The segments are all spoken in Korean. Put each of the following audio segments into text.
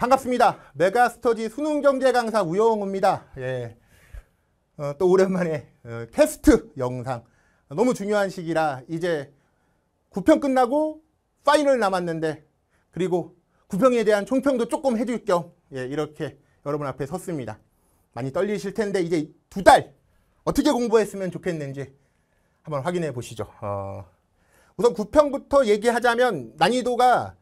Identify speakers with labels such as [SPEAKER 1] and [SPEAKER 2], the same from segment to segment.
[SPEAKER 1] 반갑습니다. 메가스터디 수능경제 강사 우영우입니다. 예. 어, 또 오랜만에 어, 테스트 영상. 너무 중요한 시기라 이제 9평 끝나고 파이널 남았는데 그리고 9평에 대한 총평도 조금 해줄 겸 예, 이렇게 여러분 앞에 섰습니다. 많이 떨리실 텐데 이제 두 달 어떻게 공부했으면 좋겠는지 한번 확인해 보시죠. 어, 우선 9평부터 얘기하자면 난이도가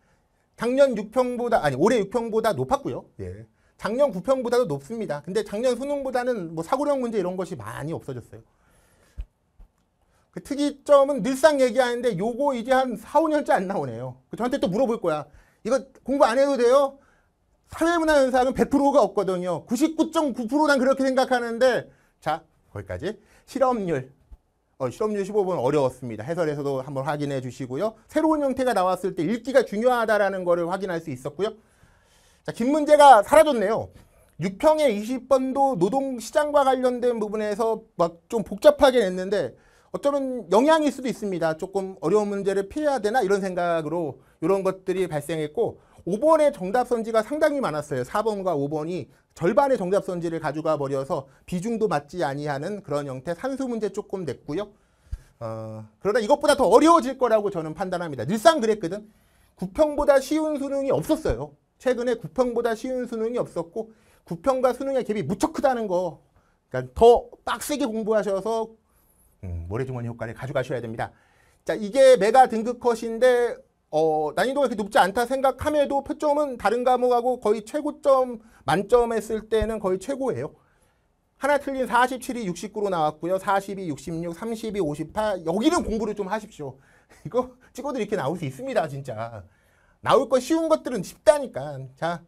[SPEAKER 1] 작년 6평보다 아니 올해 6평보다 높았고요. 예. 작년 9평보다도 높습니다. 근데 작년 수능보다는 뭐 사고력 문제 이런 것이 많이 없어졌어요. 그 특이점은 늘상 얘기하는데 요거 이제 한 4, 5년째 안 나오네요. 그 저한테 또 물어볼 거야. 이거 공부 안 해도 돼요? 사회문화현상은 100%가 없거든요. 99.9%난 그렇게 생각하는데 자 거기까지 실험률 어, 시험률 15번 어려웠습니다. 해설에서도 한번 확인해 주시고요. 새로운 형태가 나왔을 때 읽기가 중요하다라는 거를 확인할 수 있었고요. 자, 긴 문제가 사라졌네요. 6평의 20번도 노동시장과 관련된 부분에서 막 좀 복잡하게 냈는데 어쩌면 영향일 수도 있습니다. 조금 어려운 문제를 피해야 되나 이런 생각으로 이런 것들이 발생했고 5번의 정답 선지가 상당히 많았어요. 4번과 5번이 절반의 정답 선지를 가져가 버려서 비중도 맞지 아니하는 그런 형태 산수 문제 조금 냈고요. 어, 그러나 이것보다 더 어려워질 거라고 저는 판단합니다. 늘상 그랬거든. 구평보다 쉬운 수능이 없었어요. 최근에 구평보다 쉬운 수능이 없었고 구평과 수능의 갭이 무척 크다는 거. 그러니까 더 빡세게 공부하셔서 음, 모래주머니 효과를 가져가셔야 됩니다. 자, 이게 메가 등급 컷인데 어, 난이도가 그렇게 높지 않다 생각함에도 표점은 다른 과목하고 거의 최고점 만점 했을 때는 거의 최고예요. 하나 틀린 47이 69로 나왔고요. 42, 66, 32, 58 여기는 공부를 좀 하십시오. 이거 찍어도 이렇게 나올 수 있습니다. 진짜. 나올 거 쉬운 것들은 쉽다니까. 자,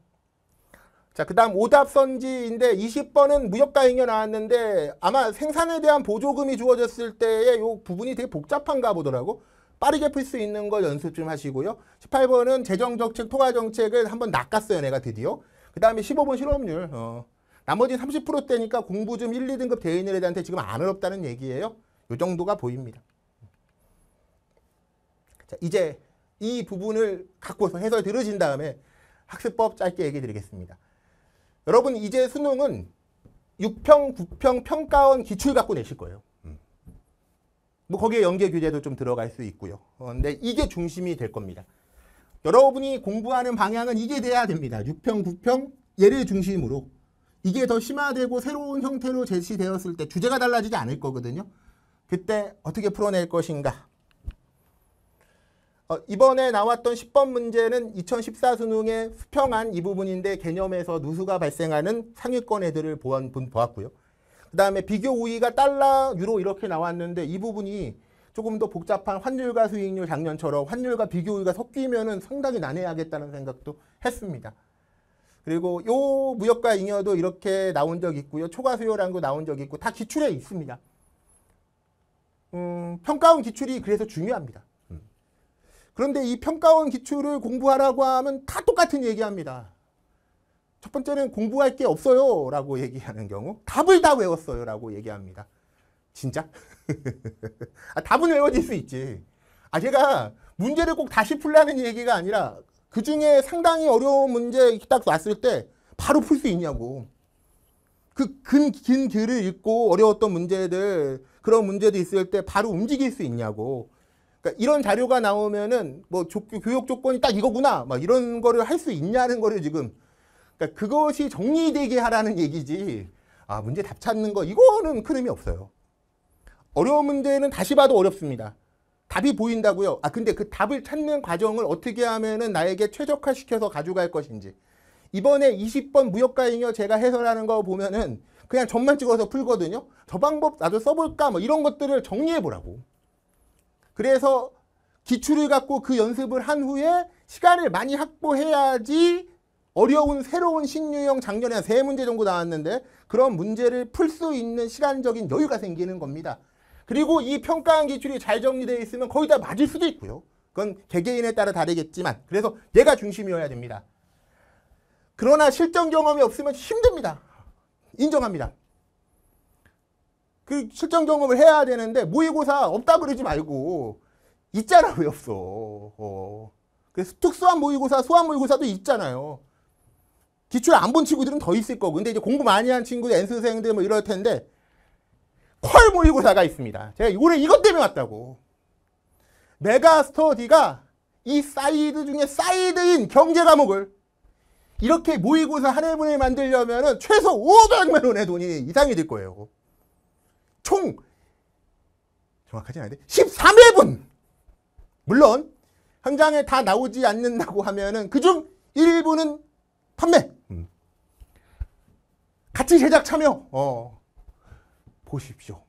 [SPEAKER 1] 자, 그 다음 오답선지인데 20번은 무역가행이 나왔는데 아마 생산에 대한 보조금이 주어졌을 때의 이 부분이 되게 복잡한가 보더라고. 빠르게 풀 수 있는 걸 연습 좀 하시고요. 18번은 재정정책, 통화정책을 한번 낚았어요. 내가 드디어. 그 다음에 15번 실업률. 어. 나머지 30%대니까 공부 좀 1, 2등급 대인을 애들한테 지금 안 어렵다는 얘기예요. 요 정도가 보입니다. 자, 이제 이 부분을 갖고서 해설 들으신 다음에 학습법 짧게 얘기 드리겠습니다. 여러분 이제 수능은 6평, 9평, 평가원 기출 갖고 내실 거예요. 뭐 거기에 연계 규제도 좀 들어갈 수 있고요. 어, 근데 이게 중심이 될 겁니다. 여러분이 공부하는 방향은 이게 돼야 됩니다. 6평, 9평 예를 중심으로 이게 더 심화되고 새로운 형태로 제시되었을 때 주제가 달라지지 않을 거거든요. 그때 어떻게 풀어낼 것인가. 어, 이번에 나왔던 10번 문제는 2014 수능의 수평한 이 부분인데 개념에서 누수가 발생하는 상위권 애들을 보았고요. 그 다음에 비교 우위가 달러, 유로 이렇게 나왔는데 이 부분이 조금 더 복잡한 환율과 수익률 작년처럼 환율과 비교 우위가 섞이면 상당히 난해하겠다는 생각도 했습니다. 그리고 요 무역과 잉여도 이렇게 나온 적 있고요. 초과 수요라는거 나온 적 있고 다 기출에 있습니다. 음, 평가원 기출이 그래서 중요합니다. 음. 그런데 이 평가원 기출을 공부하라고 하면 다 똑같은 얘기합니다. 첫 번째는 공부할 게 없어요 라고 얘기하는 경우 답을 다 외웠어요 라고 얘기합니다. 진짜? 아, 답은 외워질 수 있지. 아 제가 문제를 꼭 다시 풀라는 얘기가 아니라 그중에 상당히 어려운 문제 딱 왔을 때 바로 풀 수 있냐고. 그긴 글을 읽고 어려웠던 문제들 그런 문제도 있을 때 바로 움직일 수 있냐고. 그러니까 이런 자료가 나오면은 뭐 조, 교육 조건이 딱 이거구나 막 이런 거를 할 수 있냐는 거를 지금 그러니까 그것이 정리되게 하라는 얘기지 아 문제 답 찾는 거 이거는 큰 의미 없어요. 어려운 문제는 다시 봐도 어렵습니다. 답이 보인다고요. 아 근데 그 답을 찾는 과정을 어떻게 하면은 나에게 최적화시켜서 가져갈 것인지 이번에 20번 무역가잉여 제가 해설하는 거 보면은 그냥 점만 찍어서 풀거든요. 저 방법 나도 써볼까 뭐 이런 것들을 정리해보라고. 그래서 기출을 갖고 그 연습을 한 후에 시간을 많이 확보해야지 어려운 새로운 신유형 작년에 한 세 문제 정도 나왔는데 그런 문제를 풀 수 있는 시간적인 여유가 생기는 겁니다. 그리고 이 평가한 기출이 잘 정리되어 있으면 거의 다 맞을 수도 있고요. 그건 개개인에 따라 다르겠지만 그래서 얘가 중심이어야 됩니다. 그러나 실전 경험이 없으면 힘듭니다. 인정합니다. 그 실전 경험을 해야 되는데 모의고사 없다 그러지 말고 있잖아 왜 없어. 어. 그래서 특수한 모의고사, 소환 모의고사도 있잖아요. 기출 안 본 친구들은 더 있을 거고 근데 이제 공부 많이 한 친구들, N수생들 뭐 이럴 텐데 퀄 모의고사가 있습니다. 제가 올해 이것 때문에 왔다고. 메가 스터디가 이 사이드 중에 사이드인 경제 과목을 이렇게 모의고사 한 해분에 만들려면 은 최소 5억0만 원의 돈이 이상이 될 거예요. 총 정확하지 않은데 13회분! 물론 현장에 다 나오지 않는다고 하면 은 그중 일부는 판매! 같이 제작 참여 어, 보십시오.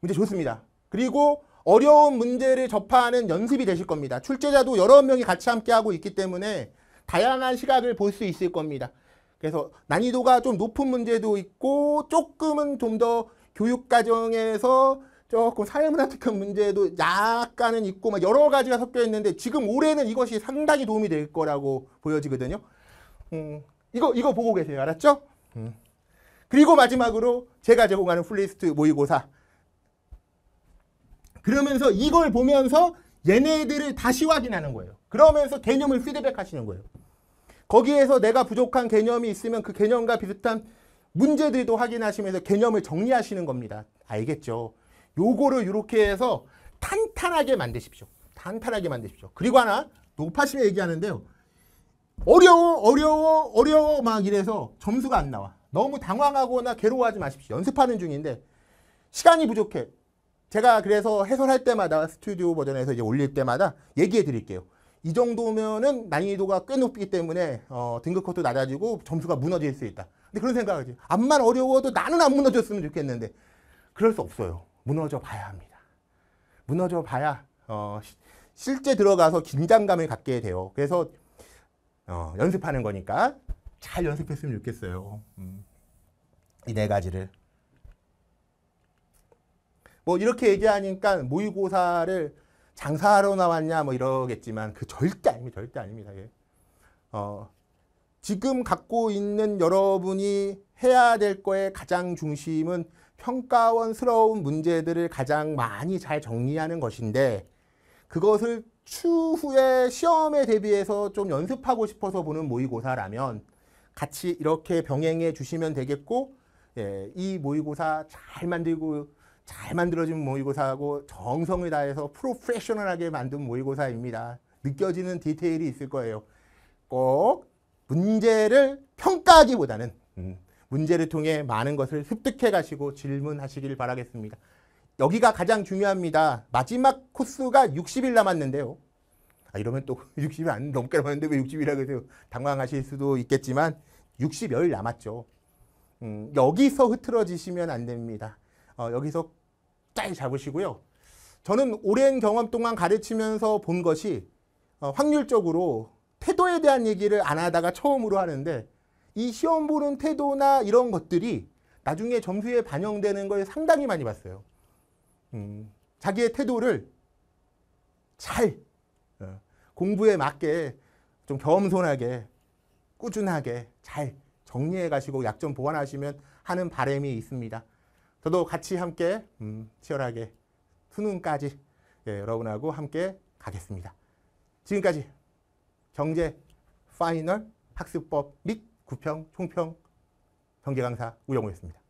[SPEAKER 1] 문제 좋습니다. 그리고 어려운 문제를 접하는 연습이 되실 겁니다. 출제자도 여러 명이 같이 함께 하고 있기 때문에 다양한 시각을 볼 수 있을 겁니다. 그래서 난이도가 좀 높은 문제도 있고 조금은 좀 더 교육과정에서 조금 사회문화특권 문제도 약간은 있고 막 여러 가지가 섞여 있는데 지금 올해는 이것이 상당히 도움이 될 거라고 보여지거든요. 음, 이거 이거 보고 계세요. 알았죠? 음. 그리고 마지막으로 제가 제공하는 플레이스트 모의고사. 그러면서 이걸 보면서 얘네들을 다시 확인하는 거예요. 그러면서 개념을 피드백 하시는 거예요. 거기에서 내가 부족한 개념이 있으면 그 개념과 비슷한 문제들도 확인하시면서 개념을 정리하시는 겁니다. 알겠죠? 요거를 이렇게 해서 탄탄하게 만드십시오. 탄탄하게 만드십시오. 그리고 하나 높아시면 얘기하는데요. 어려워 어려워 어려워 막 이래서 점수가 안 나와. 너무 당황하거나 괴로워하지 마십시오. 연습하는 중인데 시간이 부족해. 제가 그래서 해설할 때마다 스튜디오 버전에서 이제 올릴 때마다 얘기해 드릴게요. 이 정도면은 난이도가 꽤 높기 때문에 어, 등급컷도 낮아지고 점수가 무너질 수 있다. 근데 그런 생각하지. 암만 어려워도 나는 안 무너졌으면 좋겠는데 그럴 수 없어요. 무너져 봐야 합니다. 무너져 봐야 어, 시, 실제 들어가서 긴장감을 갖게 돼요. 그래서 어, 연습하는 거니까 잘 연습했으면 좋겠어요. 음. 이네 가지를. 뭐 이렇게 얘기하니까 모의고사를 장사하러 나왔냐 뭐 이러겠지만 그 절대 아닙니다. 절대 아닙니다. 예. 어, 지금 갖고 있는 여러분이 해야 될 거에 가장 중심은 평가원스러운 문제들을 가장 많이 잘 정리하는 것인데 그것을 추후에 시험에 대비해서 좀 연습하고 싶어서 보는 모의고사라면 같이 이렇게 병행해 주시면 되겠고 예, 이 모의고사 잘 만들고 잘 만들어진 모의고사하고 정성을 다해서 프로페셔널하게 만든 모의고사입니다. 느껴지는 디테일이 있을 거예요. 꼭 문제를 평가하기보다는 음, 문제를 통해 많은 것을 습득해 가시고 질문하시길 바라겠습니다. 여기가 가장 중요합니다. 마지막 코스가 60일 남았는데요. 아, 이러면 또 60이 안 넘게 남았는데 왜 60이라 고 해서 당황하실 수도 있겠지만 6 0열 남았죠. 음, 여기서 흐트러지시면 안 됩니다. 어, 여기서 짤 잡으시고요. 저는 오랜 경험 동안 가르치면서 본 것이 어, 확률적으로 태도에 대한 얘기를 안 하다가 처음으로 하는데 이 시험 보는 태도나 이런 것들이 나중에 점수에 반영되는 걸 상당히 많이 봤어요. 음, 자기의 태도를 잘 공부에 맞게 좀 겸손하게 꾸준하게 잘 정리해 가시고 약점 보완하시면 하는 바람이 있습니다. 저도 같이 함께 음, 치열하게 수능까지 예, 여러분하고 함께 가겠습니다. 지금까지 경제 파이널 학습법 및 구평, 총평 경제강사 우영호였습니다.